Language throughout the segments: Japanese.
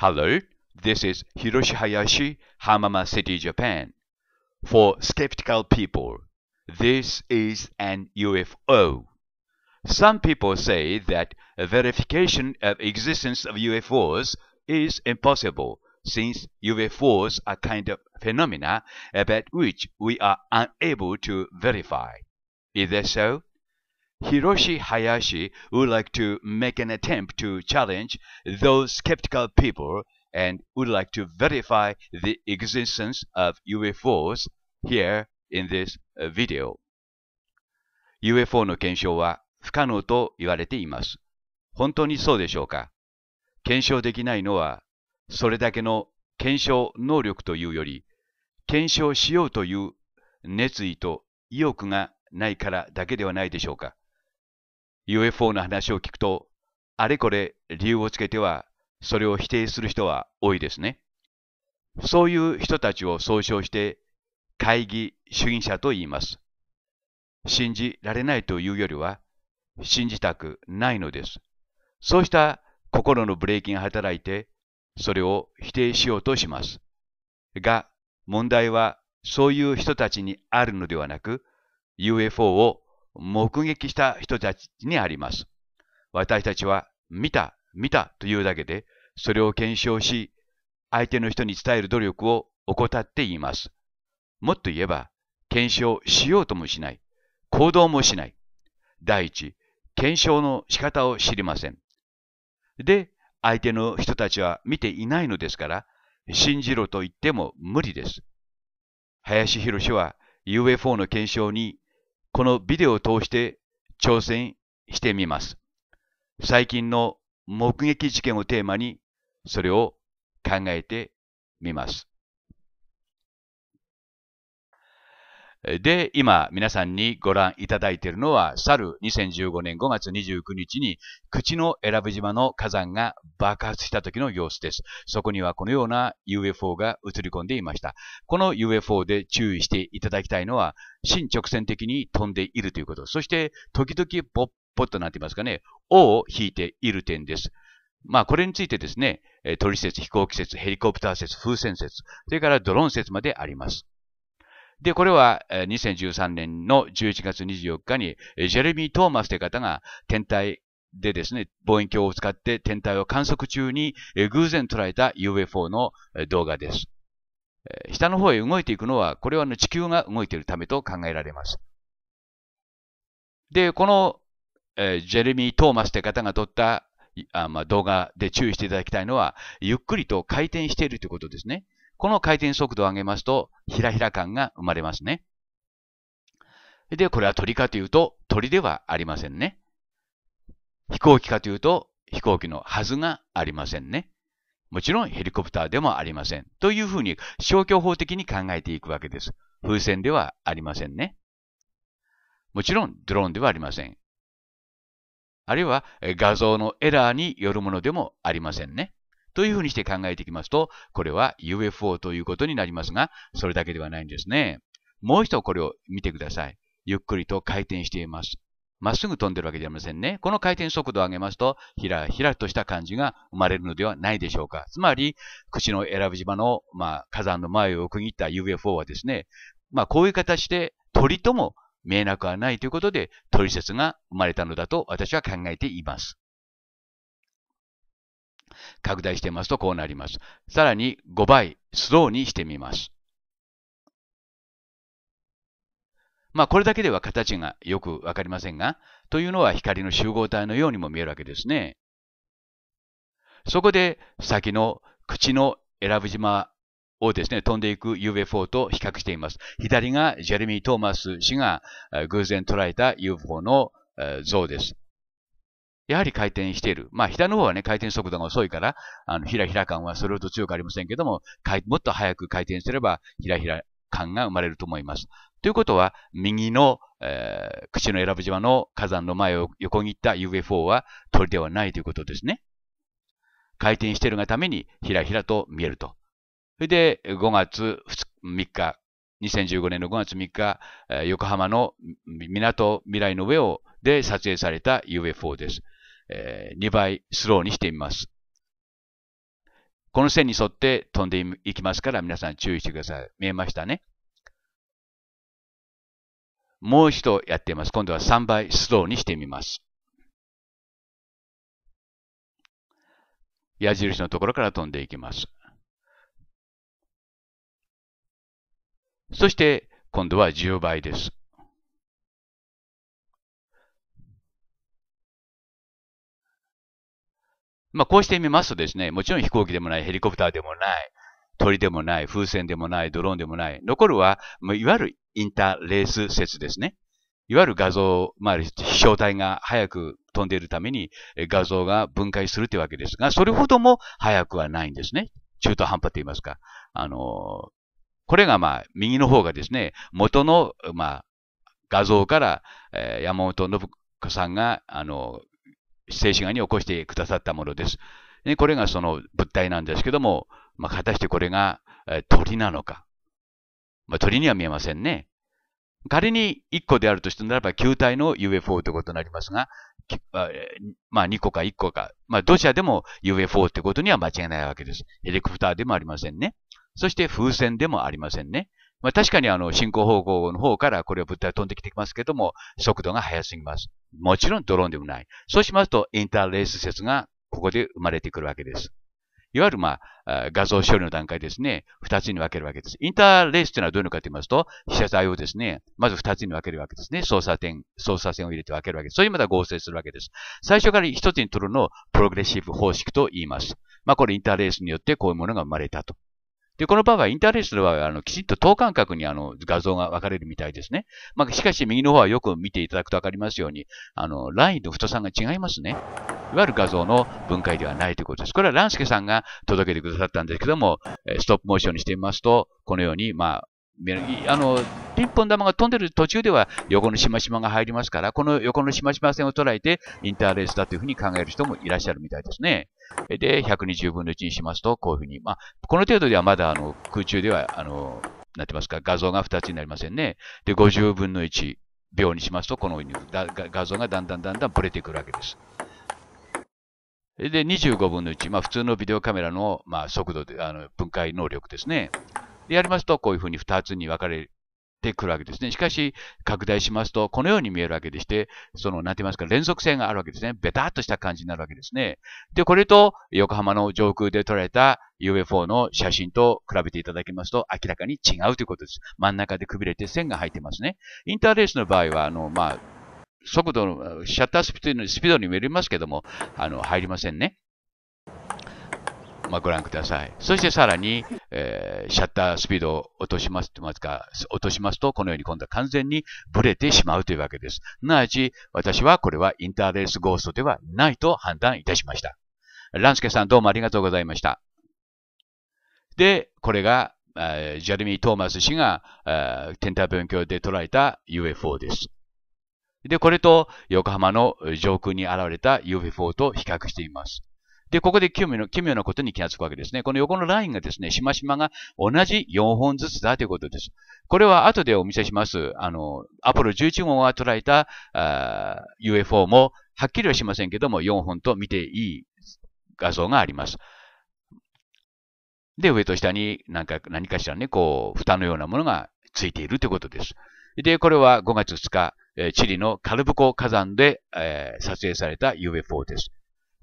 Hello, this is Hiroshi Hayashi, Hamama City, Japan. For skeptical people, this is an UFO. Some people say that a verification of existence of UFOs is impossible since UFOs are kind of phenomena about which we are unable to verify. Is that so? Hiroshi Hayashi would like to make an attempt to challenge those skeptical people and would like to verify the existence of UFOs here in this video. UFO の検証は不可能と言われています。本当にそうでしょうか検証できないのは、それだけの検証能力というより、検証しようという熱意と意欲がないからだけではないでしょうか。UFO の話を聞くと、あれこれ理由をつけては、それを否定する人は多いですね。そういう人たちを総称して、会議主義者と言います。信じられないというよりは、信じたくないのです。そうした心のブレーキが働いて、それを否定しようとします。が、問題はそういう人たちにあるのではなく、UFO を目撃した人たちにあります。私たちは見た、見たというだけで、それを検証し、相手の人に伝える努力を怠っています。もっと言えば、検証しようともしない。行動もしない。第一、検証の仕方を知りません。で、相手の人たちは見ていないのですから、信じろと言っても無理です。林博は UFO の検証にこのビデオを通して挑戦してみます。最近の目撃事件をテーマに、それを考えてみます。で、今皆さんにご覧いただいているのは、去る2015年5月29日に、口の選ぶ島の火山が爆発した時の様子です。そこにはこのような UFO が映り込んでいました。この UFO で注意していただきたいのは、新直線的に飛んでいるということ。そして、時々ポッポッとなっていますかね、尾を引いている点です。まあ、これについてですね、鳥説、飛行機説、ヘリコプター説、風船説、それからドローン説まであります。で、これは2013年の11月24日に、ジェレミー・トーマスという方が天体でですね、望遠鏡を使って天体を観測中に偶然捉えた UFO の動画です。下の方へ動いていくのは、これは地球が動いているためと考えられます。で、このジェレミー・トーマスという方が撮ったあまあ、動画で注意していただきたいのは、ゆっくりと回転しているということですね。この回転速度を上げますと、ひらひら感が生まれますね。で、これは鳥かというと、鳥ではありませんね。飛行機かというと、飛行機のはずがありませんね。もちろんヘリコプターでもありません。というふうに消去法的に考えていくわけです。風船ではありませんね。もちろんドローンではありません。あるいは画像のエラーによるものでもありませんね。というふうにして考えていきますと、これは UFO ということになりますが、それだけではないんですね。もう一度これを見てください。ゆっくりと回転しています。まっすぐ飛んでるわけではありませんね。この回転速度を上げますと、ひらひらとした感じが生まれるのではないでしょうか。つまり、口の選ぶ島の、まあ、火山の前を区切った UFO はですね、まあ、こういう形で鳥とも見えなくはないということで、鳥説が生まれたのだと私は考えています。拡大してますとこうなります。さらに5倍、スローにしてみます。まあこれだけでは形がよくわかりませんが、というのは光の集合体のようにも見えるわけですね。そこで先の口の選ぶ島をですね、飛んでいく UFO と比較しています。左がジェレミー・トーマス氏が偶然捉えた UFO の像です。やはり回転している。まあ、左の方はね、回転速度が遅いから、あの、ひらひら感はそれほど強くありませんけども、もっと早く回転すれば、ひらひら感が生まれると思います。ということは、右の、えー、口の選ぶ島の火山の前を横切った UFO は鳥ではないということですね。回転しているがために、ひらひらと見えると。それで、5月3日、2015年の5月3日、横浜の港未来の上をで撮影された UFO です。えー、2倍スローにしてみます。この線に沿って飛んでいきますから皆さん注意してください。見えましたね。もう一度やってみます。今度は3倍スローにしてみます。矢印のところから飛んでいきます。そして今度は10倍です。まあ、こうしてみますとですね、もちろん飛行機でもない、ヘリコプターでもない、鳥でもない、風船でもない、ドローンでもない。残るは、もういわゆるインターレース説ですね。いわゆる画像、まあ、飛翔体が早く飛んでいるために画像が分解するというわけですが、それほども早くはないんですね。中途半端と言いますか。あのこれがまあ、右の方がですね、元の、まあ、画像から、えー、山本信子さんが、あの静止画に起こしてくださったものです。これがその物体なんですけども、まあ、果たしてこれが、え鳥なのか。まあ、鳥には見えませんね。仮に1個であるとしてならば球体の UFO ということになりますが、まあ2個か1個か、まあどちらでも UFO ってことには間違いないわけです。ヘリコプターでもありませんね。そして風船でもありませんね。まあ、確かにあの、進行方向の方からこれは物体飛んできてきますけども、速度が速すぎます。もちろんドローンでもない。そうしますと、インターレース説がここで生まれてくるわけです。いわゆる、まあ、画像処理の段階ですね、二つに分けるわけです。インターレースというのはどういうのかと言いますと、被写体をですね、まず二つに分けるわけですね。操作点、操作線を入れて分けるわけです。そういうまた合成するわけです。最初から一つに取るのをプログレッシブ方式と言います。まあ、これインターレースによってこういうものが生まれたとで、この場合は、インターレースの場合は、あの、きちんと等間隔にあの、画像が分かれるみたいですね。まあ、しかし、右の方はよく見ていただくと分かりますように、あの、ラインと太さが違いますね。いわゆる画像の分解ではないということです。これはランスケさんが届けてくださったんですけども、ストップモーションにしてみますと、このように、まあ、あの、ピンポン玉が飛んでる途中では横のしましまが入りますから、この横のしましま線を捉えてインターレースだというふうに考える人もいらっしゃるみたいですね。で、120分の1にしますと、こういうふうに。まあ、この程度ではまだ、あの、空中では、あの、なってますか、画像が2つになりませんね。で、50分の1秒にしますと、このように画像がだんだんだんだんブレてくるわけです。で、25分の1、まあ、普通のビデオカメラの、まあ、速度で、あの、分解能力ですね。で、やりますと、こういうふうに2つに分かれてくるわけですね。しかし、拡大しますと、このように見えるわけでして、その、なんて言いますか、連続性があるわけですね。ベタっとした感じになるわけですね。で、これと、横浜の上空で撮られた UFO の写真と比べていただきますと、明らかに違うということです。真ん中でくびれて線が入ってますね。インターレースの場合は、あの、まあ、速度の、シャッタースピードにもよりますけども、あの、入りませんね。まあ、ご覧ください。そしてさらに、えー、シャッタースピードを落としますとまずか、落としますと、このように今度は完全にブレてしまうというわけです。すなわち、私はこれはインターレースゴーストではないと判断いたしました。ランスケさんどうもありがとうございました。で、これが、えジェレミー・トーマス氏が、え天体勉強で捉えた UFO です。で、これと横浜の上空に現れた UFO と比較しています。で、ここで奇妙な奇妙なことに気がつくわけですね。この横のラインがですね、しましまが同じ4本ずつだということです。これは後でお見せします。あの、アポロ11号が捉えたあ UFO もはっきりはしませんけども、4本と見ていい画像があります。で、上と下に何か何かしらね、こう、蓋のようなものがついているということです。で、これは5月2日、チリのカルブコ火山で、えー、撮影された UFO です。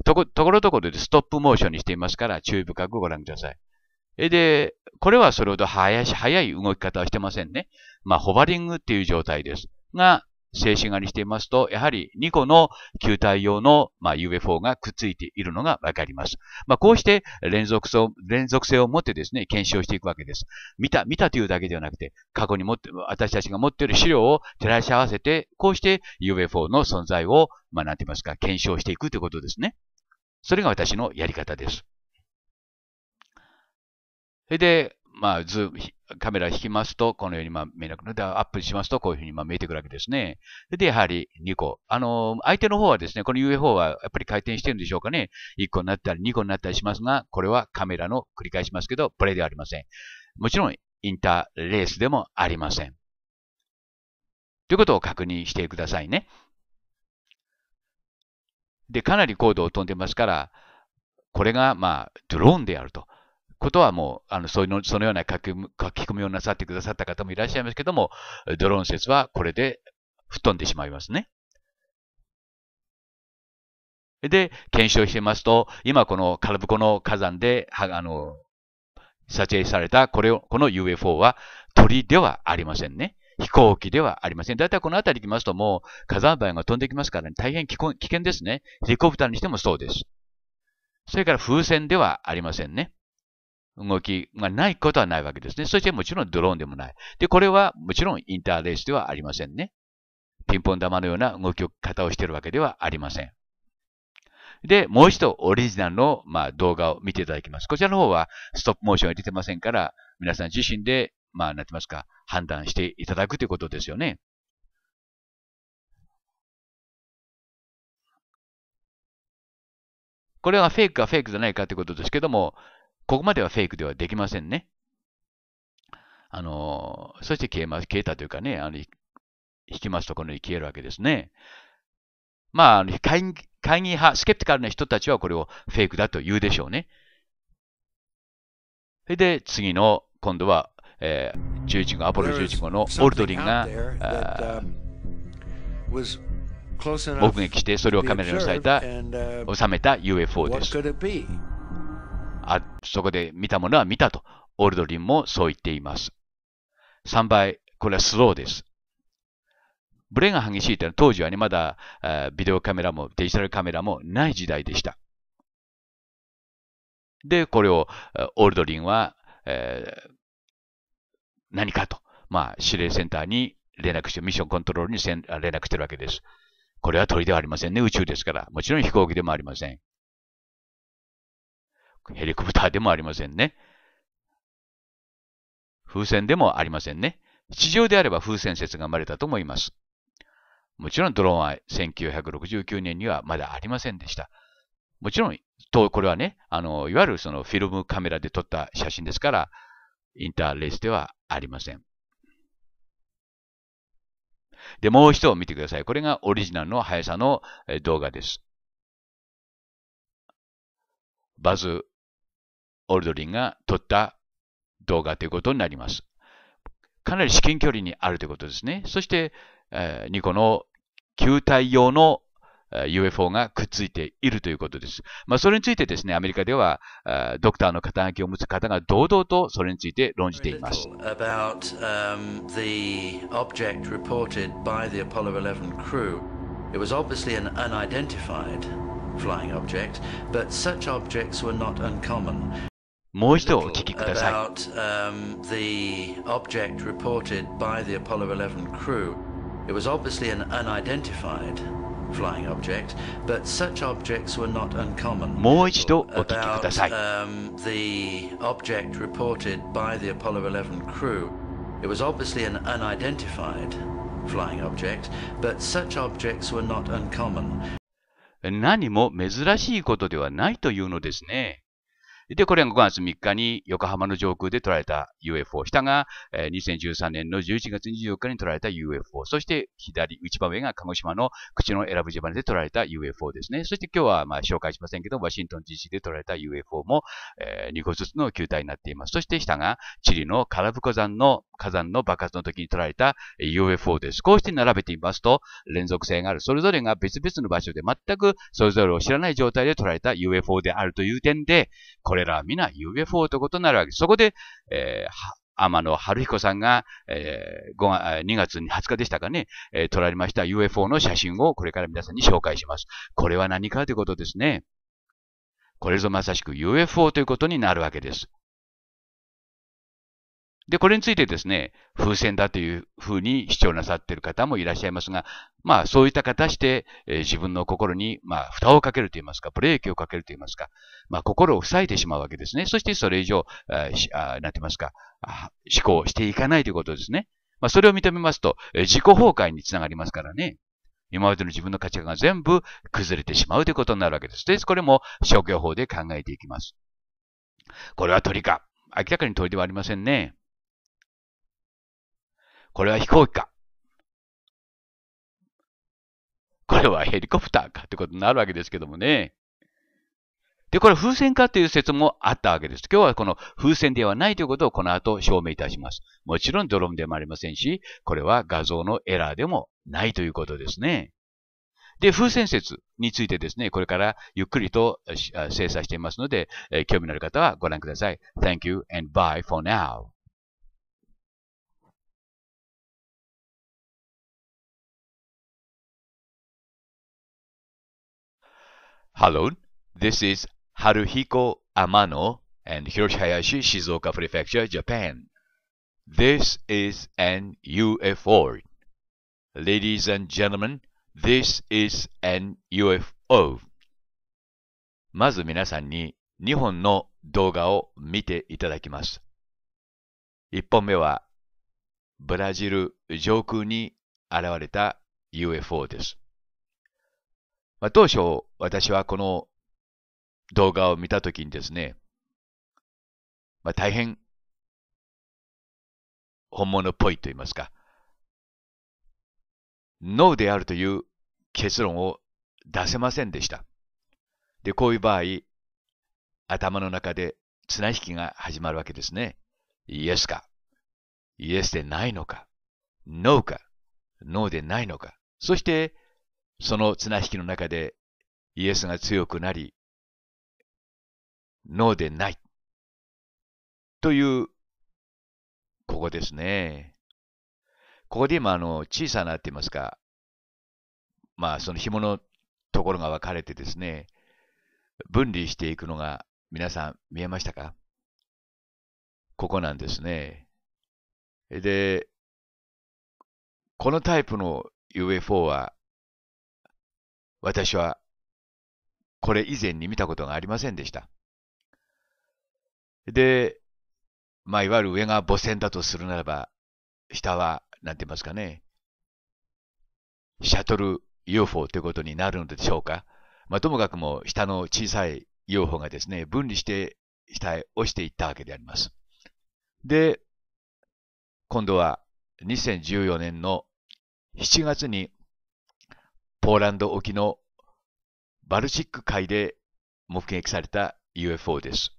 とこ、ところどころでストップモーションにしていますから、注意深くご覧ください。で、これはそれほど早い、い動き方はしてませんね。まあ、ホバリングっていう状態です。が、静止画にしていますと、やはり2個の球体用の、まあ、UFO がくっついているのがわかります。まあ、こうして連続性を、連続性を持ってですね、検証していくわけです。見た、見たというだけではなくて、過去に持って、私たちが持っている資料を照らし合わせて、こうして UFO の存在を、まあ、なんて言いますか、検証していくということですね。それが私のやり方です。それで、まあ、ズーム、カメラ引きますと、このようにまあ見えなくなって、アップしますと、こういうふうにまあ見えてくるわけですね。で、やはり2個。あの、相手の方はですね、この UFO はやっぱり回転してるんでしょうかね。1個になったり2個になったりしますが、これはカメラの繰り返しますけど、プレイではありません。もちろん、インターレースでもありません。ということを確認してくださいね。で、かなり高度を飛んでますから、これが、まあ、ドローンであると。ことはもう、あの、そういうの、そのような書き込みをなさってくださった方もいらっしゃいますけども、ドローン説はこれで吹っ飛んでしまいますね。で、検証してますと、今このカルブコの火山で、あの、撮影されたこれを、この UFO は鳥ではありませんね。飛行機ではありません。だいたいこの辺り行きますともう火山灰が飛んできますから、ね、大変危険ですね。ヘリコプターにしてもそうです。それから風船ではありませんね。動きがないことはないわけですね。そしてもちろんドローンでもない。で、これはもちろんインターレースではありませんね。ピンポン玉のような動き方をしているわけではありません。で、もう一度オリジナルの、まあ、動画を見ていただきます。こちらの方はストップモーションが出てませんから、皆さん自身でまあ、なってますか、判断していただくということですよね。これはフェイクかフェイクじゃないかということですけども、ここまではフェイクではできませんね。あの、そして消えます、消えたというかね、あの、引きますとこのように消えるわけですね。まあ、会議会議派、スケプティカルな人たちはこれをフェイクだと言うでしょうね。それで次の、今度はえー、11号、アポロ11号のオルドリンが目撃してそれをカメラにされた収めた UFO です。あそこで見たものは見たと、オルドリンもそう言っています。3倍、これはスローです。ブレが激しいというのは当時はね、まだ、ビデオカメラもデジタルカメラもない時代でした。で、これをオルドリンは、えー、何かと、まあ、指令センターに連絡して、ミッションコントロールに連絡してるわけです。これは鳥ではありませんね。宇宙ですから。もちろん飛行機でもありません。ヘリコプターでもありませんね。風船でもありませんね。地上であれば風船説が生まれたと思います。もちろんドローンは1969年にはまだありませんでした。もちろん、とこれはね、あの、いわゆるそのフィルムカメラで撮った写真ですから、インターレースではありません。で、もう一度見てください。これがオリジナルの速さの動画です。バズ・オルドリンが撮った動画ということになります。かなり至近距離にあるということですね。そして、えー、ニコの球体用の UFO がくっついているということです。まあ、それについてですね、アメリカでは、ドクターの肩書きを持つ方が堂々とそれについて論じています。About, um, the object reported by the Apollo 11 crew. It was obviously an unidentified flying object, but such objects were not uncommon. もう一度お聞きください。About, um, the object reported by the Apollo 11 crew. It was obviously an unidentified もう一度お聞きください。It was obviously an unidentified flying object, but such objects were not uncommon. 何も珍しいことではないというのですね。で、これが5月3日に横浜の上空で捉れた UFO。下が2013年の11月24日に捉れた UFO。そして左、内場上が鹿児島の口の選ぶ地場で捉れた UFO ですね。そして今日はまあ紹介しませんけど、ワシントン DC で捉れた UFO も2個ずつの球体になっています。そして下がチリのカラブコ山の火山の爆発の時に撮られた UFO です。こうして並べてみますと、連続性がある。それぞれが別々の場所で全くそれぞれを知らない状態で撮られた UFO であるという点で、これらは皆 UFO ということになるわけです。そこで、えー天野春彦さんが、えー、2月20日でしたかね、えー、撮られました UFO の写真をこれから皆さんに紹介します。これは何かということですね。これぞまさしく UFO ということになるわけです。で、これについてですね、風船だというふうに主張なさっている方もいらっしゃいますが、まあそういった形で、えー、自分の心に、まあ蓋をかけると言いますか、ブレーキをかけると言いますか、まあ心を塞いでしまうわけですね。そしてそれ以上、ああなんて言いますか、思考していかないということですね。まあそれを認めますと、えー、自己崩壊につながりますからね。今までの自分の価値観が全部崩れてしまうということになるわけです。です。これも消去法で考えていきます。これは鳥か。明らかに鳥ではありませんね。これは飛行機か。これはヘリコプターかってことになるわけですけどもね。で、これ風船かという説もあったわけです。今日はこの風船ではないということをこの後証明いたします。もちろんドローンでもありませんし、これは画像のエラーでもないということですね。で、風船説についてですね、これからゆっくりと精査していますので、興味のある方はご覧ください。Thank you and bye for now. Hello, this is Haruhiko Amano and Hiroshihayashi, Shizuoka Prefecture, Japan. This is an UFO. Ladies and gentlemen, this is an UFO. まず皆さんに2本の動画を見ていただきます。1本目はブラジル上空に現れた UFO です。まあ、当初、私はこの動画を見たときにですね、まあ、大変本物っぽいと言いますか、脳であるという結論を出せませんでした。で、こういう場合、頭の中で綱引きが始まるわけですね。イエスか、イエスでないのか、ノーか、ノーでないのか、そしてその綱引きの中でイエスが強くなり、ノーでない。という、ここですね。ここで今、あの、小さなって言いますか、まあ、その紐のところが分かれてですね、分離していくのが皆さん見えましたかここなんですね。で、このタイプの UFO は私はこれ以前に見たことがありませんでした。で、まあ、いわゆる上が母船だとするならば、下は、なんて言いますかね、シャトル UFO ということになるのでしょうか。まあ、ともかくも下の小さい UFO がですね、分離して下へ落ちていったわけであります。で、今度は2014年の7月にポーランド沖のバルチック海で目撃された UFO です。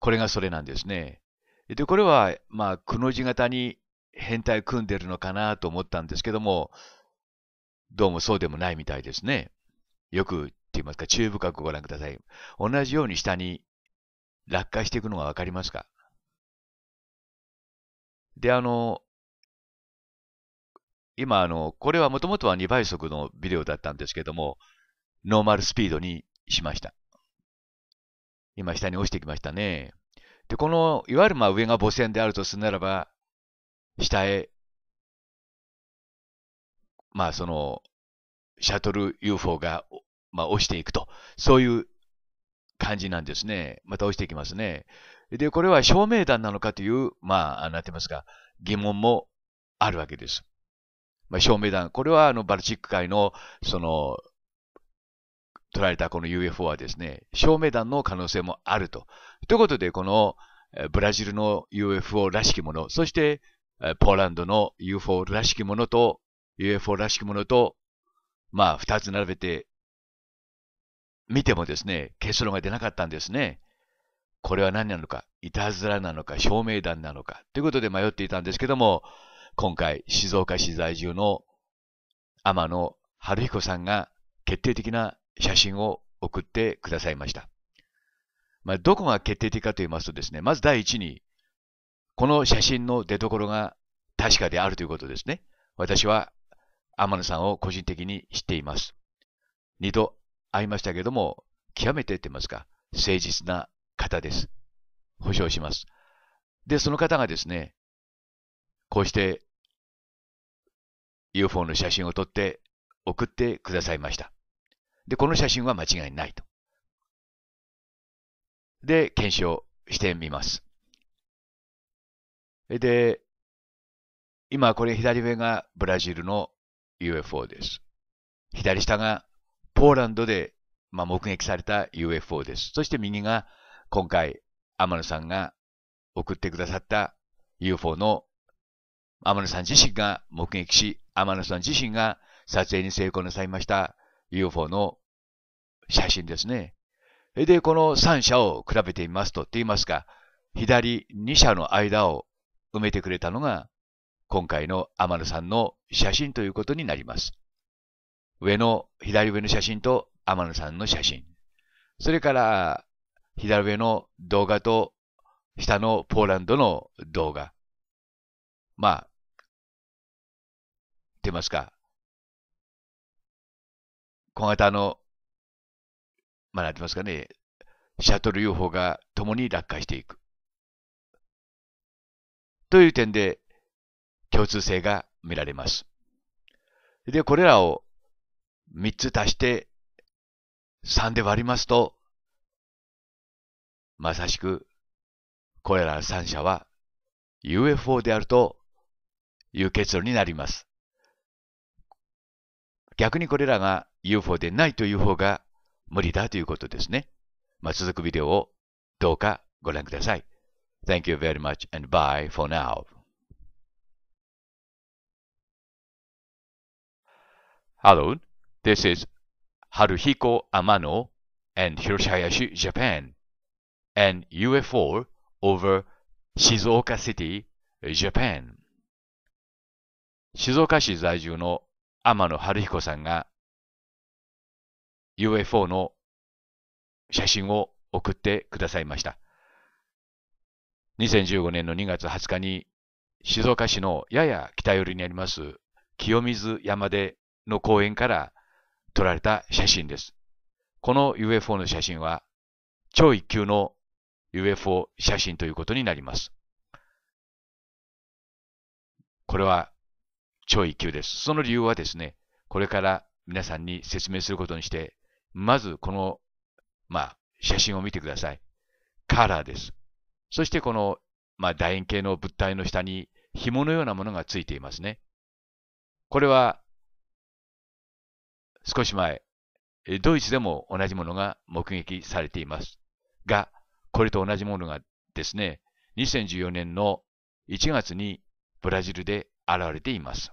これがそれなんですね。で、これは、まあ、くの字型に変態組んでるのかなと思ったんですけども、どうもそうでもないみたいですね。よくって言いますか、中部深くご覧ください。同じように下に落下していくのがわかりますかで、あの、今、あの、これはもともとは2倍速のビデオだったんですけども、ノーマルスピードにしました。今、下に落ちてきましたね。で、この、いわゆるまあ上が母線であるとするならば、下へ、まあその、シャトル UFO が、まあ、落ちていくと、そういう感じなんですね。また落ちていきますね。で、これは照明弾なのかという、まあ、なんていますか、疑問もあるわけです。まあ、明弾。これはあのバルチック海のその捉えたこの UFO はですね、照明弾の可能性もあると。ということで、このブラジルの UFO らしきもの、そしてポーランドの UFO らしきものと、UFO らしきものと、まあ、二つ並べて見てもですね、結論が出なかったんですね。これは何なのか、いたずらなのか、照明弾なのか、ということで迷っていたんですけども、今回、静岡市在住の天野春彦さんが決定的な写真を送ってくださいました。まあ、どこが決定的かと言いますとですね、まず第一に、この写真の出所が確かであるということですね。私は天野さんを個人的に知っています。二度会いましたけども、極めてって言いますか、誠実な方です。保証します。で、その方がですね、こうして UFO の写真を撮って送ってくださいました。で、この写真は間違いないと。で、検証してみます。で、今これ左上がブラジルの UFO です。左下がポーランドで、まあ、目撃された UFO です。そして右が今回天野さんが送ってくださった UFO の天野さん自身が目撃し、天野さん自身が撮影に成功なさいました UFO の写真ですね。で、この3社を比べてみますと、って言いますか、左2社の間を埋めてくれたのが、今回の天野さんの写真ということになります。上の、左上の写真と天野さんの写真。それから、左上の動画と、下のポーランドの動画。まあ、言いますか、小型の、まあ、なんて言いますかね、シャトル UFO が共に落下していく。という点で、共通性が見られます。で、これらを3つ足して3で割りますと、まさしく、これら3社は UFO であるという結論になります。逆にこれらが UFO でないという方が無理だということですね。まあ、続くビデオをどうかご覧ください。Thank you very much and bye for now. Hello, this is Haruhiko and m a o a n h i r o s h i y a s h i Japan and UFO over Shizuoka city, Japan 静岡市在住の天野晴彦さんが UFO の写真を送ってくださいました。2015年の2月20日に静岡市のやや北寄りにあります清水山での公園から撮られた写真です。この UFO の写真は超一級の UFO 写真ということになります。これは超一級です。その理由はですね、これから皆さんに説明することにして、まずこの、まあ、写真を見てください。カラーです。そしてこの、まあ、楕円形の物体の下に紐のようなものがついていますね。これは、少し前、ドイツでも同じものが目撃されています。が、これと同じものがですね、2014年の1月にブラジルで現れています。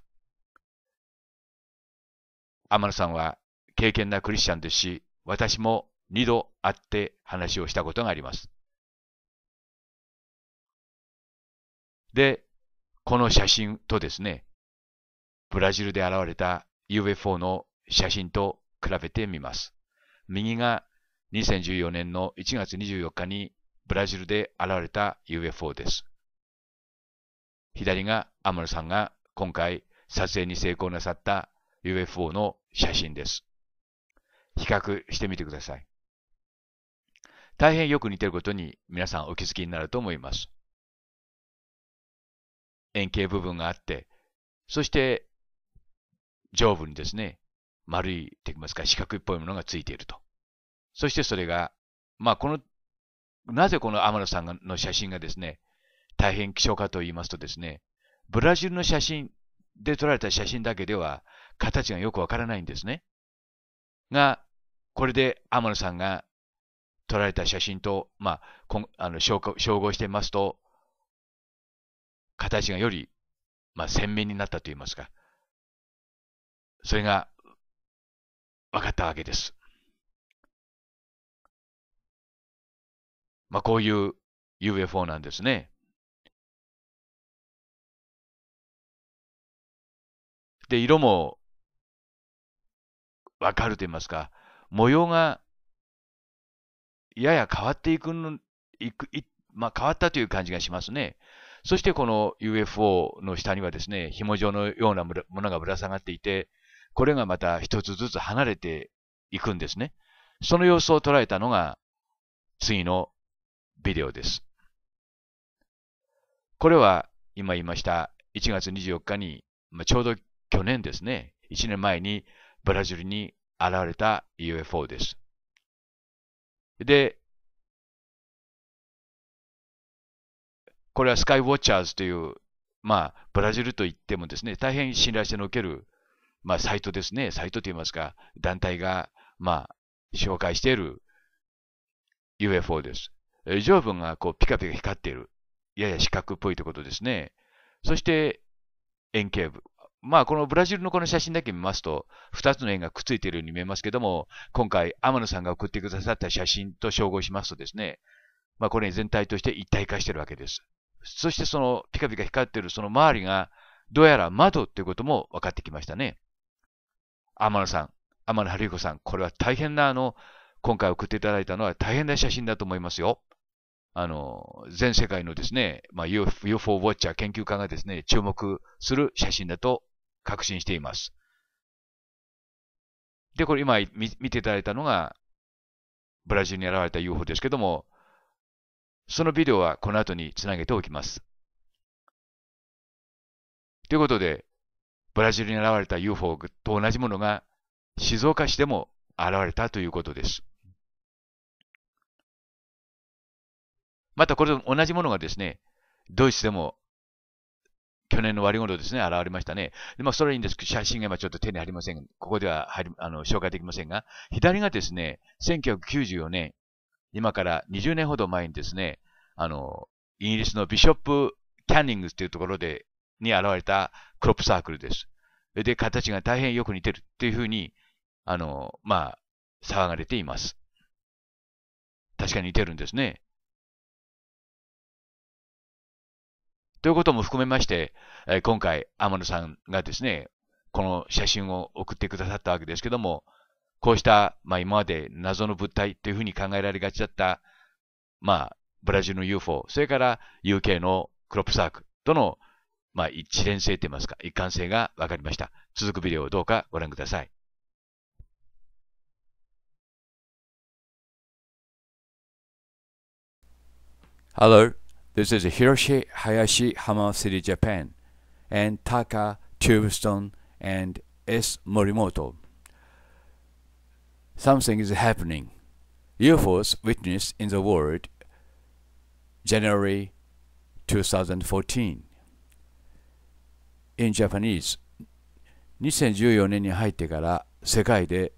天野さんは敬虔なクリスチャンですし、私も二度会って話をしたことがあります。で、この写真とですね、ブラジルで現れた UFO の写真と比べてみます。右が2014年の1月24日にブラジルで現れた UFO です。左が天野さんが今回撮影に成功なさった UFO の写真です。比較してみてください。大変よく似てることに皆さんお気づきになると思います。円形部分があって、そして上部にですね、丸いと言いますか四角っぽいものがついていると。そしてそれが、まあこの、なぜこの天野さんの写真がですね、大変貴重かと言いますとですね、ブラジルの写真で撮られた写真だけでは形がよくわからないんですね。が、これで天野さんが撮られた写真と、まあ、あの照合してますと、形がより、まあ、鮮明になったと言いますか、それが分かったわけです。まあ、こういう UFO なんですね。で、色もわかると言いますか、模様がやや変わっていくの、いくいまあ、変わったという感じがしますね。そしてこの UFO の下にはですね、紐状のようなものがぶら下がっていて、これがまた一つずつ離れていくんですね。その様子を捉えたのが次のビデオです。これは今言いました1月24日に、まあ、ちょうど去年ですね、1年前にブラジルに現れた UFO です。で、これはスカイウォッチャーズという、まあ、ブラジルといってもですね、大変信頼性の受ける、まあ、サイトですね、サイトといいますか、団体が、まあ、紹介している UFO です。上部がこうピカピカ光っている。やや四角っぽいということですね。そして、円形部。まあ、このブラジルのこの写真だけ見ますと、2つの円がくっついているように見えますけども、今回、天野さんが送ってくださった写真と照合しますとですね、まあ、これに全体として一体化しているわけです。そしてそのピカピカ光っているその周りが、どうやら窓っていうことも分かってきましたね。天野さん、天野晴彦さん、これは大変な、あの、今回送っていただいたのは大変な写真だと思いますよ。あの、全世界のですね、まあ、UFO ウォッチャー研究家がですね、注目する写真だと確信しています。で、これ今見ていただいたのが、ブラジルに現れた UFO ですけども、そのビデオはこの後につなげておきます。ということで、ブラジルに現れた UFO と同じものが静岡市でも現れたということです。またこれと同じものがですね、ドイツでも去年の割り頃ですね、現れましたね。で、まあ、それはいいんですけど、写真が今ちょっと手にありません。ここでは入り、あの、紹介できませんが、左がですね、1994年、今から20年ほど前にですね、あの、イギリスのビショップ・キャンニングっというところで、に現れたクロップサークルです。で、形が大変よく似てるっていうふうに、あの、まあ、騒がれています。確かに似てるんですね。ということも含めまして、え今回、天野さんがですね、この写真を送ってくださったわけですけども、こうした、まあ、今まで謎の物体というふうに考えられがちだった、まあ、ブラジルの UFO、それから UK のクロップサークとの、まあ、一連性といいますか、一貫性が分かりました。続くビデオをどうかご覧ください。Hello. This is Hiroshi Hayashi Hama City, Japan, and Taka Tubestone and S. Morimoto. Something is happening. UFOs witnessed in the world, January 2014. In Japanese, 2014年に入ってから世界で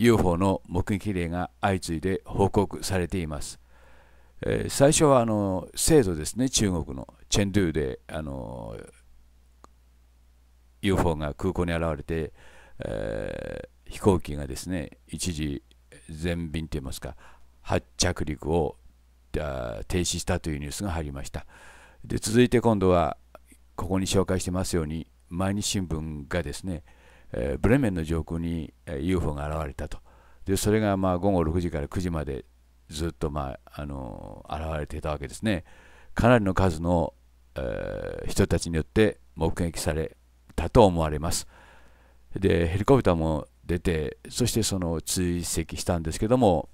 UFO の目撃例が相次いで報告されています。えー、最初はあの制度ですね中国のチェンドゥであの UFO が空港に現れて、えー、飛行機がですね一時全便といいますか発着陸を停止したというニュースが入りましたで続いて今度はここに紹介してますように毎日新聞がですね、えー、ブレメンの上空に UFO が現れたとでそれがまあ午後6時から9時までずっと、まあ、あの現れていたわけですね。かなりの数の、えー、人たちによって目撃されたと思われます。でヘリコプターも出てそしてその追跡したんですけども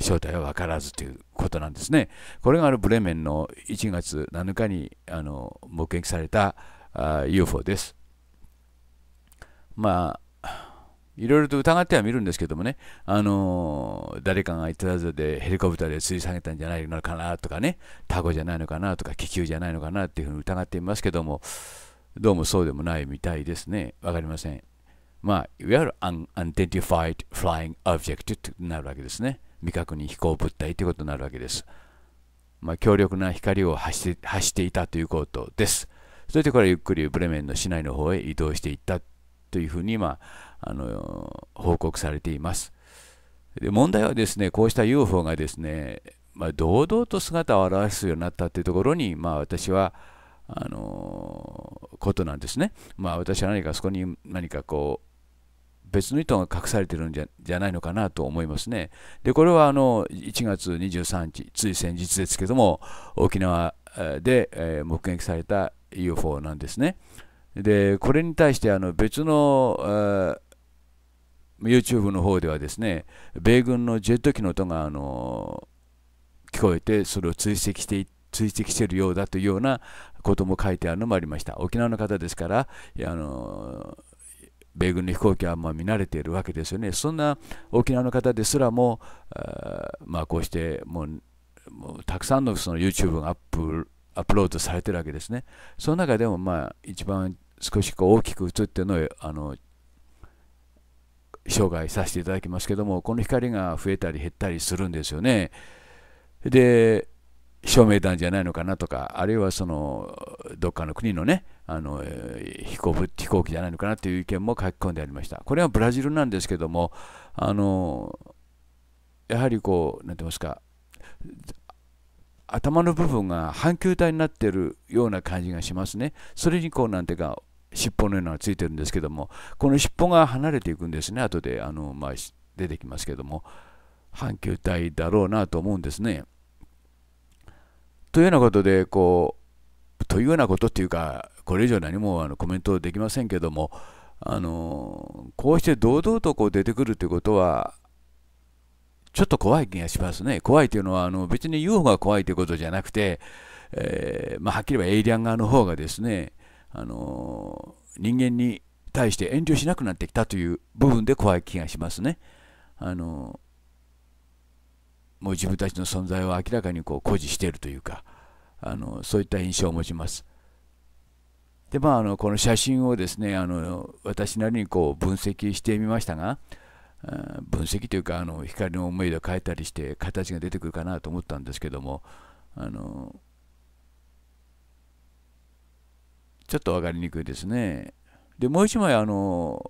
正体は分からずということなんですね。これがあのブレーメンの1月7日にあの目撃されたあ UFO です。まいろいろと疑ってはみるんですけどもね、あのー、誰かが言ったずでヘリコプターで吊り下げたんじゃないのかなとかね、タコじゃないのかなとか、気球じゃないのかなっていうふうに疑っていますけども、どうもそうでもないみたいですね。わかりません。まあ、いわゆる unidentified flying object となるわけですね。未確認飛行物体ということになるわけです。まあ、強力な光を発して発していたということです。それでこれゆっくりブレメンの市内の方へ移動していったというふうに、まあ、あの報告されています。で問題はですねこうした UFO がですね、まあ、堂々と姿を現すようになったというところに、まあ、私はあのことなんですね。まあ、私は何かそこに何かこう別の意図が隠されてるんじゃないのかなと思いますね。で、これはあの1月23日、つい先日ですけども、沖縄で目撃された UFO なんですね。で、これに対してあの別の YouTube の方ではですね、米軍のジェット機の音があの聞こえて、それを追跡してい追跡してるようだというようなことも書いてあるのもありました。沖縄の方ですから、あの米軍の飛行機はま見慣れているわけですよね。そんな沖縄の方ですらも、あまあ、こうしてもうたくさんのその YouTube がアップアップロードされてるわけですね。その中でもまあ一番少しこう大きく映ってるのあの生涯させていただきますけどもこの光が増えたり減ったりするんですよね。で照明弾じゃないのかなとかあるいはそのどっかの国のねあの飛行飛行機じゃないのかなという意見も書き込んでありました。これはブラジルなんですけどもあのやはりこう何て言いますか頭の部分が半球体になってるような感じがしますね。それにこうなんていうか尻尾のようなのがついてるんですけどもこの尻尾が離れていくんですね後であの、まあ、出てきますけども半球体だろうなと思うんですね。というようなことでこうというようなことっていうかこれ以上何もあのコメントできませんけどもあのこうして堂々とこう出てくるということはちょっと怖い気がしますね。怖いというのはあの別に UFO が怖いということじゃなくて、えー、まあ、はっきり言えばエイリアン側の方がですねあの人間に対して遠慮しなくなってきたという部分で怖い気がしますね。あのもう自分たちの存在を明らかにこう誇示しているというかあのそういった印象を持ちます。でまあ、あのこの写真をですねあの私なりにこう分析してみましたが分析というかあの光の思いを変えたりして形が出てくるかなと思ったんですけどもあのちょっと分かりにくいですね。でもう一枚あの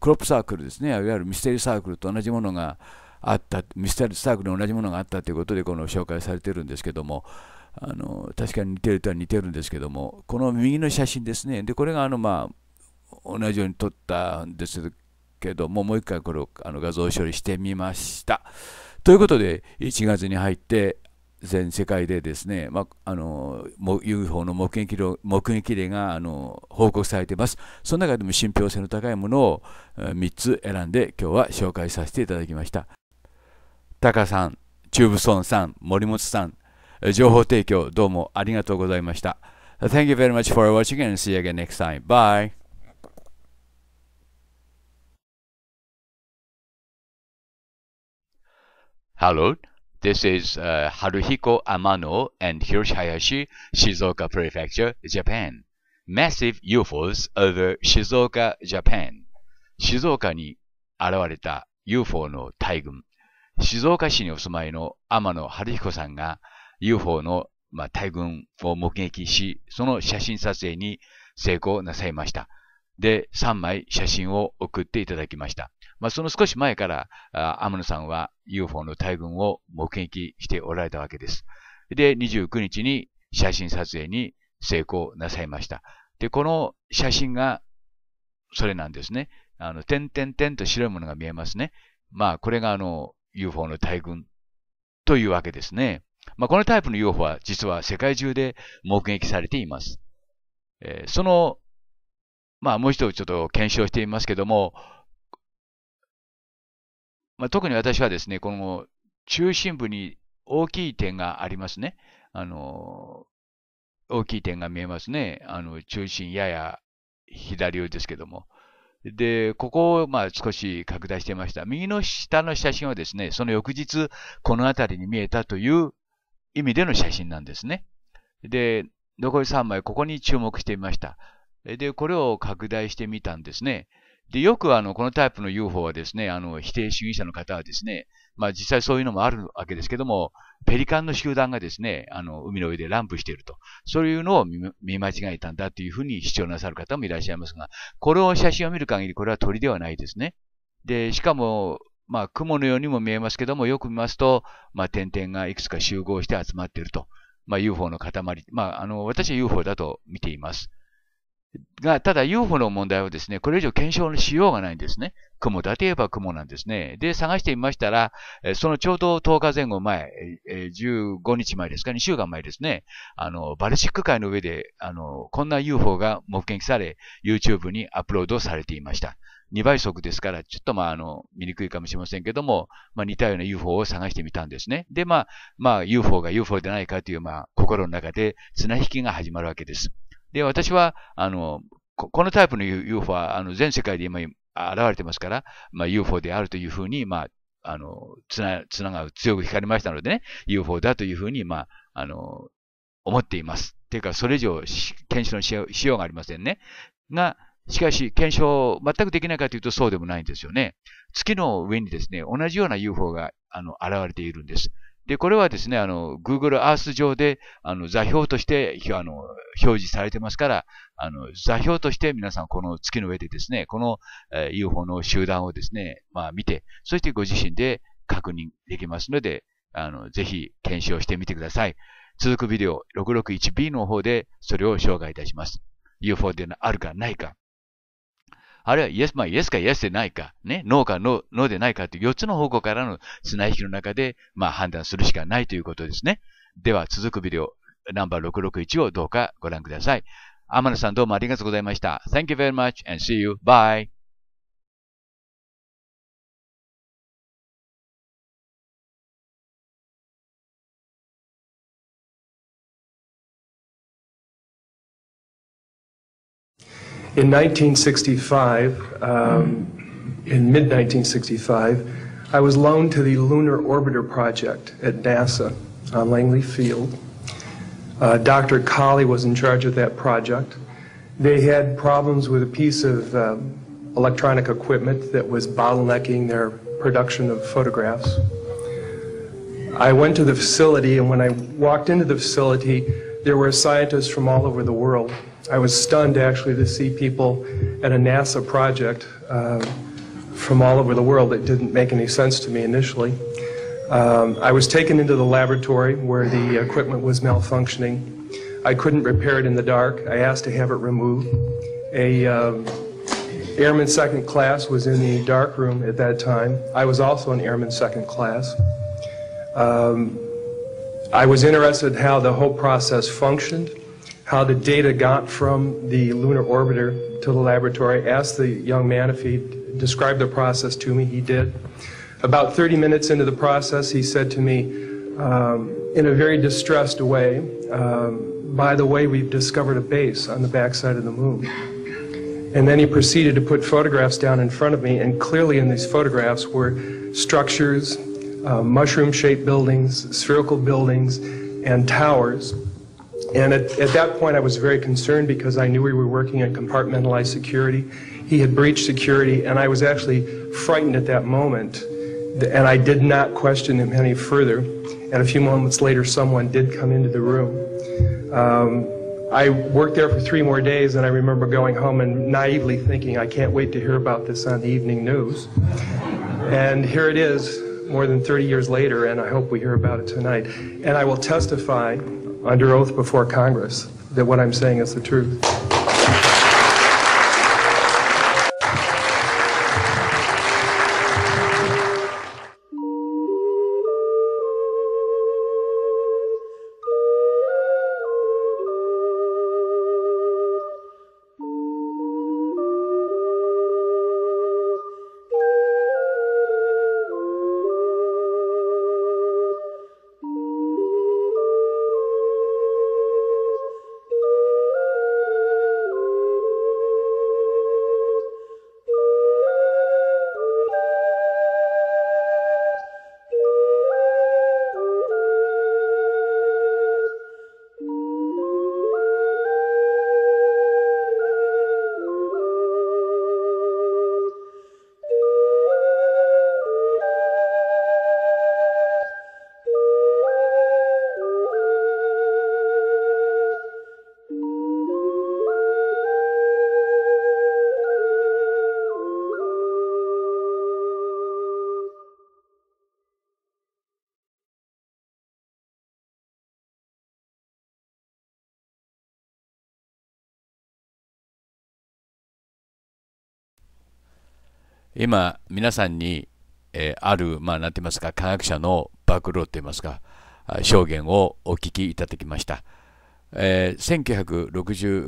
クロップサークルですねいわゆるミステリーサークルと同じものがあったミステリーサークルに同じものがあったということでこの紹介されてるんですけどもあの確かに似てるとは似てるんですけどもこの右の写真ですねでこれがあのまあ同じように撮ったんですけどももう一回これをあの画像処理してみました。ということで1月に入って全世界でですね、まあ、あの UFO の目撃例目撃例があの報告されています。その中でも信憑性の高いものを3つ選んで今日は紹介させていただきました。タカさん、チューブソンさん、森本さん、情報提供どうもありがとうございました。Thank you very much for watching and see you again next time. Bye! h e l l o This is uh, Haruhiko Amano and Hiroshi Hayashi, Shizuoka Prefecture, Japan. Massive UFOs over Shizuoka, Japan. 静岡に現れた UFO の大群。静岡市にお住まいの天野晴彦さんが UFO の、まあ、大群を目撃し、その写真撮影に成功なさいました。で、3枚写真を送っていただきました。まあ、その少し前から、アムノさんは UFO の大群を目撃しておられたわけです。で、29日に写真撮影に成功なさいました。で、この写真がそれなんですね。あの、点々点と白いものが見えますね。まあ、これがあの、UFO の大群というわけですね。まあ、このタイプの UFO は実は世界中で目撃されています。えー、その、まあ、もう一度ちょっと検証してみますけども、まあ、特に私はですね、この中心部に大きい点がありますね。あの、大きい点が見えますね。あの、中心やや左上ですけども。で、ここをまあ少し拡大してました。右の下の写真はですね、その翌日、この辺りに見えたという意味での写真なんですね。で、残り3枚、ここに注目してみました。で、これを拡大してみたんですね。で、よくあの、このタイプの UFO はですね、あの、否定主義者の方はですね、まあ実際そういうのもあるわけですけども、ペリカンの集団がですね、あの、海の上でランプしていると。そういうのを見間違えたんだというふうに主張なさる方もいらっしゃいますが、これを写真を見る限り、これは鳥ではないですね。で、しかも、まあ雲のようにも見えますけども、よく見ますと、まあ点々がいくつか集合して集まっていると。まあ UFO の塊。まああの、私は UFO だと見ています。が、ただ UFO の問題はですね、これ以上検証のしようがないんですね。雲だといえば雲なんですね。で、探してみましたら、そのちょうど10日前後前、15日前ですか、2週間前ですね、あの、バルシック海の上で、あの、こんな UFO が目撃され、YouTube にアップロードされていました。2倍速ですから、ちょっとまあ、あの、見にくいかもしれませんけども、まあ、似たような UFO を探してみたんですね。で、まあ、まあ、UFO が UFO でないかという、まあ、心の中で綱引きが始まるわけです。で、私は、あの、このタイプの UFO は、あの、全世界で今、現れてますから、まあ、UFO であるというふうに、まあ、あの、つな、つなが強く光りましたのでね、UFO だというふうに、まあ、あの、思っています。ていうか、それ以上、検証のしよしようがありませんね。が、しかし、検証全くできないかというとそうでもないんですよね。月の上にですね、同じような UFO が、あの、現れているんです。で、これはですね、あの、Google Earth 上で、あの、座標として、あの、表示されてますから、あの、座標として皆さんこの月の上でですね、この、えー、UFO の集団をですね、まあ見て、そしてご自身で確認できますので、あの、ぜひ検証してみてください。続くビデオ 661B の方でそれを紹介いたします。UFO であるかないか。あるいはイエス、まあイエスかイエスでないか、ね、ノーかノー、ノーでないかという4つの方向からの綱引きの中で、まあ判断するしかないということですね。では続くビデオ、ナンバー661をどうかご覧ください。天野さんどうもありがとうございました。Thank you very much and see you. Bye. In 1965, um, in mid-1965, I was loaned to the Lunar Orbiter Project at NASA on Langley Field. Uh, Dr. Colley was in charge of that project. They had problems with a piece of um, electronic equipment that was bottlenecking their production of photographs. I went to the facility, and when I walked into the facility, there were scientists from all over the world I was stunned actually to see people at a NASA project uh, from all over the world that didn't make any sense to me initially. Um, I was taken into the laboratory where the equipment was malfunctioning. I couldn't repair it in the dark. I asked to have it removed. A um, airman second class was in the dark room at that time. I was also an airman second class. Um, I was interested how the whole process functioned how the data got from the lunar orbiter to the laboratory. I Asked the young man if he described the process to me. He did. About 30 minutes into the process, he said to me, um, in a very distressed way, um, by the way, we've discovered a base on the backside of the moon. And then he proceeded to put photographs down in front of me, and clearly in these photographs were structures, uh, mushroom shaped buildings, spherical buildings, and towers and at, at, that point, I was very concerned because I knew we were working at compartmentalized security. He had breached security, and I was actually frightened at that moment. And I did not question him any further. And a few moments later, someone did come into the room. Um, I worked there for three more days, and I remember going home and naively thinking, I can't wait to hear about this on the evening news. and here it is, more than 30 years later, and I hope we hear about it tonight. And I will testify under oath before Congress that what I'm saying is the truth. 今皆さんに、えー、ある、まあ、なんて言いますか科学者の暴露と言いますか証言をお聞きいただきました、えー、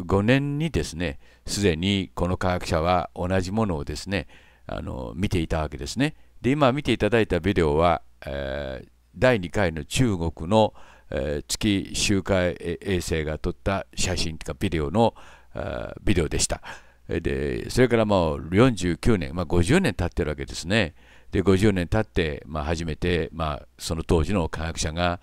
1965年にですねすでにこの科学者は同じものをですねあの見ていたわけですねで今見ていただいたビデオは、えー、第2回の中国の、えー、月周回衛星が撮った写真というかビデオのビデオでした。でそれからもう49年、まあ、50年経ってるわけですね。で50年経って、まあ、初めて、まあ、その当時の科学者が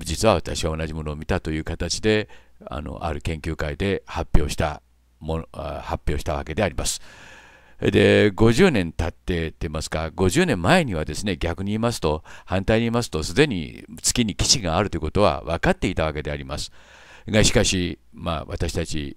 実は私は同じものを見たという形であのある研究会で発表したも発表したわけであります。で50年経ってって言いますか50年前にはですね逆に言いますと反対に言いますとすでに月に基地があるということは分かっていたわけであります。がしかし、まあ、私たち、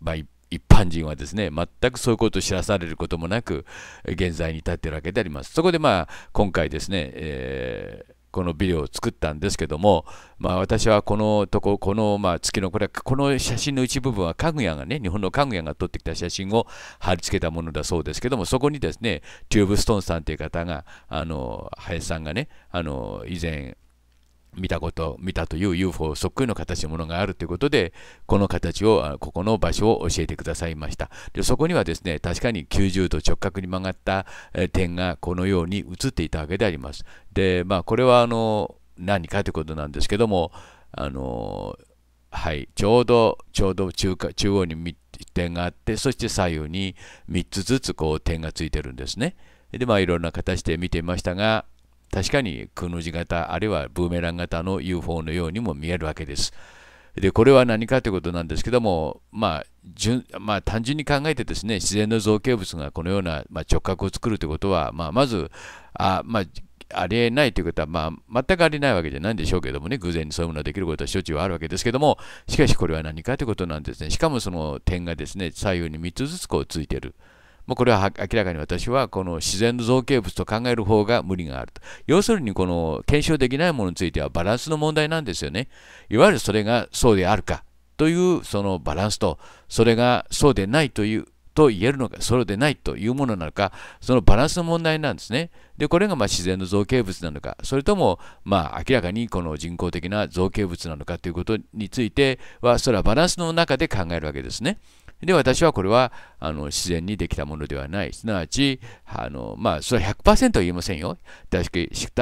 まあ、一一般人はですね、全くそういうことを知らされることもなく、現在に至っているわけであります。そこでまあ、今回ですね、えーこのビデオを作ったんですけども、まあ、私はこのとここの、まあ、月のこれは、この写真の一部分は家具屋がね日本の家具屋が撮ってきた写真を貼り付けたものだそうですけどもそこにですねチューブストーンさんという方があの林さんがねあの以前見たこと、見たという UFO そっくりの形のものがあるということで、この形を、ここの場所を教えてくださいました。でそこにはですね、確かに90度直角に曲がった点がこのように映っていたわけであります。で、まあ、これはあの何かということなんですけども、あのはい、ちょうど、ちょうど中中央に点があって、そして左右に3つずつこう点がついてるんですね。で、まあ、いろんな形で見ていましたが、確かにくの字型あるいはブーメラン型の UFO のようにも見えるわけです。でこれは何かということなんですけども、まあ純まあ、単純に考えてですね自然の造形物がこのような、まあ、直角を作るということは、まあ、まずあ、まあ、ありえないということは、まあ、全くありえないわけじゃないんでしょうけどもね偶然にそういうものができることは処置はあるわけですけどもしかしこれは何かということなんですねしかもその点がですね左右に3つずつこうついている。まあ、これは明らかに私はこの自然の造形物と考える方が無理があると。要するにこの検証できないものについてはバランスの問題なんですよね。いわゆるそれがそうであるかというそのバランスと、それがそうでないというと言えるのか、そうでないというものなのか、そのバランスの問題なんですね。で、これがま自然の造形物なのか、それともまあ明らかにこの人工的な造形物なのかということについては、それはバランスの中で考えるわけですね。で、私はこれはあの自然にできたものではない。すなわち、あのまあ、それは100%は言えませんよ。た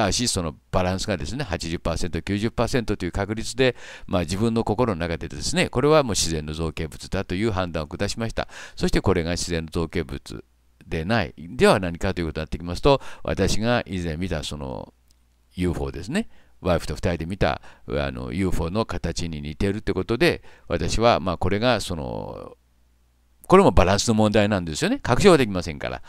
だし、そのバランスがですね、80%、90%という確率で、まあ、自分の心の中でですね、これはもう自然の造形物だという判断を下しました。そしてこれが自然の造形物でない。では何かということになってきますと、私が以前見たその UFO ですね。ワイフと2人で見たあの UFO の形に似ているということで私はまあこれがそのこれもバランスの問題なんですよね。確証はできませんから。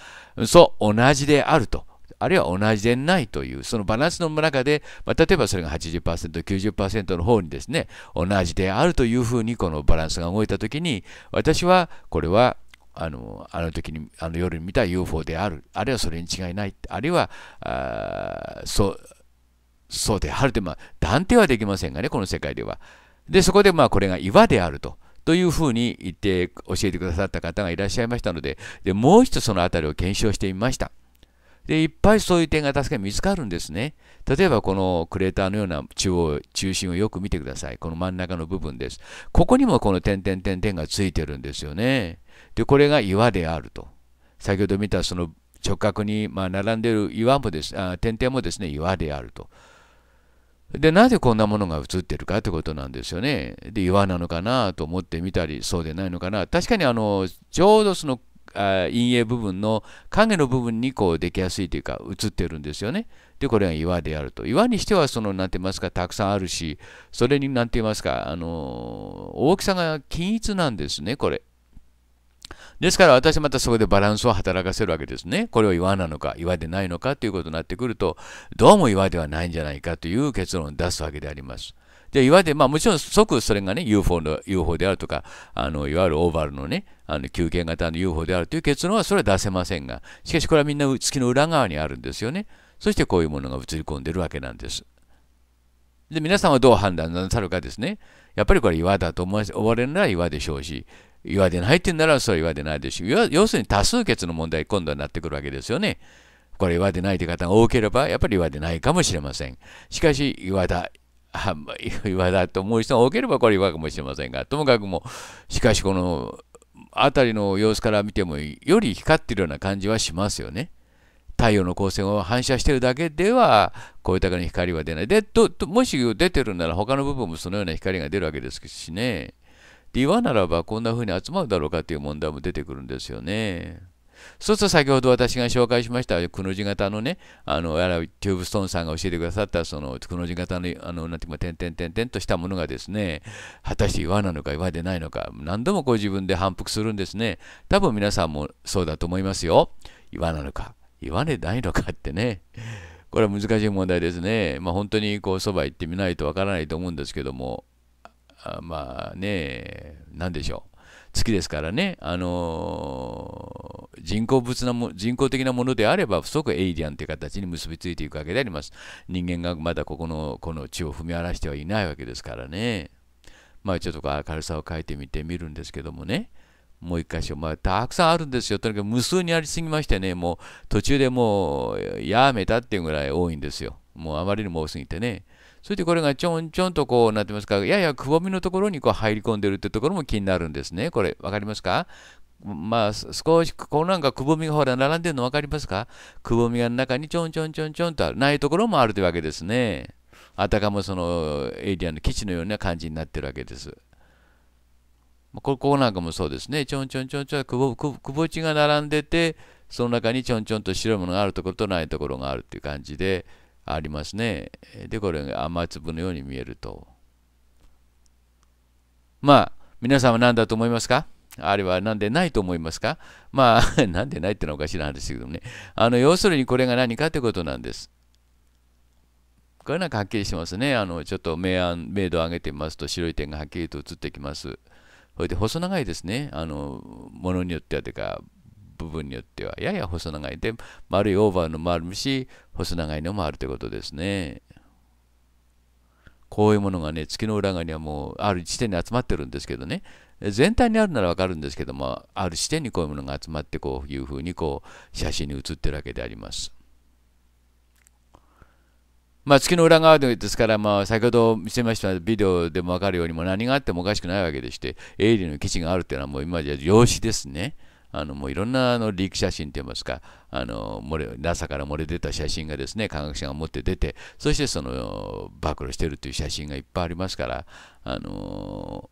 そう、同じであると。あるいは同じでないという、そのバランスの中で、まあ、例えばそれが80%、90%の方にですね、同じであるというふうにこのバランスが動いたときに、私はこれはあのあの時にあの夜に見た UFO であるあるいはそれに違いないあるいはあそうそうであるとまあ断定はできませんがねこの世界ではでそこでまあこれが岩であるとというふうに言って教えてくださった方がいらっしゃいましたので、でもう一つそのあたりを検証してみました。で、いっぱいそういう点が確かに見つかるんですね。例えば、このクレーターのような中央、中心をよく見てください。この真ん中の部分です。ここにもこの点点点点がついてるんですよね。で、これが岩であると。先ほど見たその直角にま並んでいる岩もです、あ点々もですね、岩であると。で、なぜこんなものが映ってるかってことなんですよね。で、岩なのかなと思ってみたり、そうでないのかな。確かに、あの、ちょうどその、陰影部分の影の部分にこうできやすいというか映ってるんですよね。でこれが岩であると。岩にしてはその何て言いますかたくさんあるしそれになんて言いますかあの大きさが均一なんですねこれ。ですから私またそこでバランスを働かせるわけですね。これを岩なのか岩でないのかということになってくるとどうも岩ではないんじゃないかという結論を出すわけであります。で岩で、まあ、もちろん即それがね UFO の UFO であるとかあのいわゆるオーバルのねあの球形型の UFO であるという結論はそれは出せませんがしかしこれはみんな月の裏側にあるんですよね。そしてこういうものが映り込んでるわけなんです。で皆さんはどう判断なさるかですね。やっぱりこれ岩だと思われるなら岩でしょうし、言われないって言うんならそれ言われないでしょ要するに多数決の問題今度はなってくるわけですよね。これ言われてないという方が多ければ、やっぱり言われてないかもしれません。しかし、言わだ、言わだと思う人が多ければ、これ言わかもしれませんが、ともかくも、しかし、この辺りの様子から見ても、より光ってるような感じはしますよね。太陽の光線を反射してるだけでは、こういうに光は出ない。で、もし出てるなら、他の部分もそのような光が出るわけですしね。岩ならばこんな風に集まるだろうかという問題も出てくるんですよね。そうすると先ほど私が紹介しましたくの字型のね、あのやらューブストーンさんが教えてくださったそのくの字型のあのなんていうか点々点々としたものがですね、果たして岩なのか岩でないのか、何度もこう自分で反復するんですね。多分皆さんもそうだと思いますよ。岩なのか岩でないのかってね。これは難しい問題ですね。まあ、本当にこうそば行ってみないとわからないと思うんですけども。が、まあね、なんでしょう。月ですからね、あのー、人工物なも人工的なものであれば、不足エイリアンという形に結びついていくわけであります。人間がまだここのこの地を踏み荒らしてはいないわけですからね。まあちょっと明るさを変えてみてみるんですけどもね。もう一箇所、まあ、たくさんあるんですよ。とにかく無数にありすぎましてね、もう途中でもうやめたっていうぐらい多いんですよ。もうあまりにも多すぎてね。そしてこれがちょんちょんとこうなってますから、ややくぼみのところにこう入り込んでるってところも気になるんですね。これ、わかりますかまあ、少し、こうなんかくぼみがほら、並んでるの分かりますかくぼみが中にちょんちょんちょんちょんとないところもあるというわけですね。あたかもそのエリアの基地のような感じになってるわけです。ここなんかもそうですね。ちょんちょんちょんちょん、くぼ、くぼ地が並んでて、その中にちょんちょんと白いものがあるところとないところがあるっていう感じで、ありますね。で、これが雨粒のように見えると。まあ、皆さんは何だと思いますかあるいは何でないと思いますかまあ、な んでないってのはおかしな話ですけどね。あの、要するにこれが何かってことなんです。これなんかはっきりしますね。あの、ちょっと明暗、明度を上げてみますと白い点がはっきりと映ってきます。それで細長いですね。あの、ものによってはというか、部分によっては、やや細長いで、丸いオーバーのもあるし、細長いのもあるということですね。こういうものがね、月の裏側にはもう、ある地点に集まってるんですけどね、全体にあるならわかるんですけども、ある地点にこういうものが集まって、こういうふうにこう、写真に写ってるわけであります。まあ、月の裏側ですから、まあ、先ほど見せましたビデオでもわかるようにも何があってもおかしくないわけでして、鋭利の基地があるっていうのはもう今じゃ養子ですね。あのもういろんなあのリーク写真といいますか、あの漏れ NASA から漏れ出た写真がですね科学者が持って出て、そしてその暴露しているという写真がいっぱいありますから、あの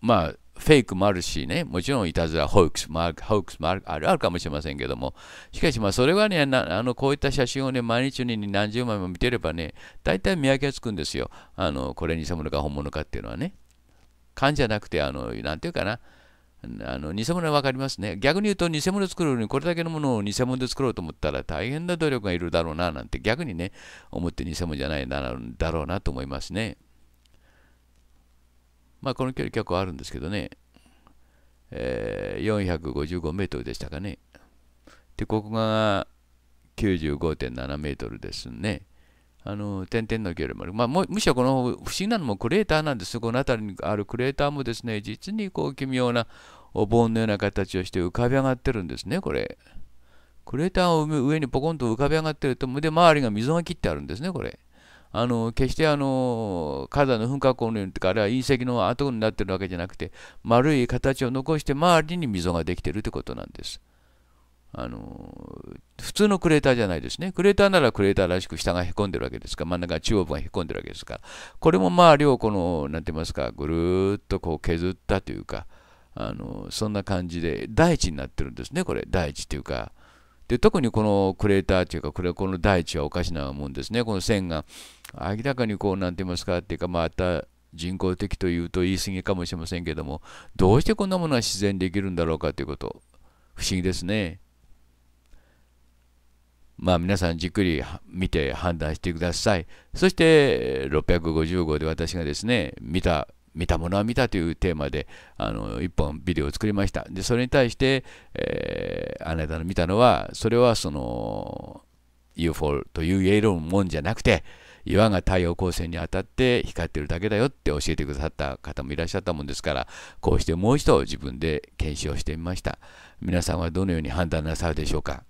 まあ、フェイクもあるしね、もちろんいたずら、ホークスもあるホークスもあるあるかもしれませんけども、しかし、まあ、それはねあの、こういった写真をね、毎日に何十枚も見てればね、大体見分けがつくんですよ。あのこれ偽物か本物かっていうのはね。勘じゃなくて、あの、なんていうかな、あの偽物は分かりますね。逆に言うと、偽物作るのにこれだけのものを偽物で作ろうと思ったら大変な努力がいるだろうななんて逆にね、思って偽物じゃないだろうなと思いますね。まあ、この距離結構あるんですけどね、えー、455メートルでしたかね。で、ここが95.7メートルですね。あの点々のゲルもある、まあ、むしろこの不思議なのもクレーターなんです。この辺りにあるクレーターもですね、実にこう奇妙なお盆のような形をして浮かび上がってるんですね、これ。クレーターを上にポコンと浮かび上がってると、で、周りが溝が切ってあるんですね、これ。あの決してあの火山の噴火口のようにとかあるいは隕石の跡になってるわけじゃなくて丸い形を残して周りに溝ができてるってことなんです。あの普通のクレーターじゃないですね。クレーターならクレーターらしく下がへこんでるわけですから、真ん中、中央部がへこんでるわけですから、これもまあ、両この、なんて言いますか、ぐるっとこう削ったというか、あのそんな感じで、大地になってるんですね、これ、大地というか。で特にこのクレーターというか、これこの大地はおかしなもんですね、この線が明らかにこう、なんて言いますか、っていうか、また人工的というと言い過ぎかもしれませんけども、どうしてこんなものは自然できるんだろうかということ、不思議ですね。まあ、皆さんじっくり見て判断してください。そして650号で私がですね、見た、見たものは見たというテーマで、あの、一本ビデオを作りました。で、それに対して、えー、あなたの見たのは、それはその、UFO というイエローもんじゃなくて、岩が太陽光線に当たって光ってるだけだよって教えてくださった方もいらっしゃったもんですから、こうしてもう一度自分で検証してみました。皆さんはどのように判断なさるでしょうか。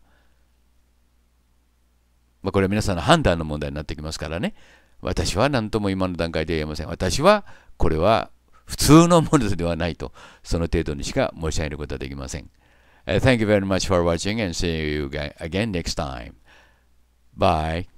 まあ、これは皆さんの判断の問題になってきますからね。私は何とも今の段階で言えません。私はこれは普通のものではないと、その程度にしか申し上げることはできません。Uh, thank you very much for watching and see you again next time. Bye.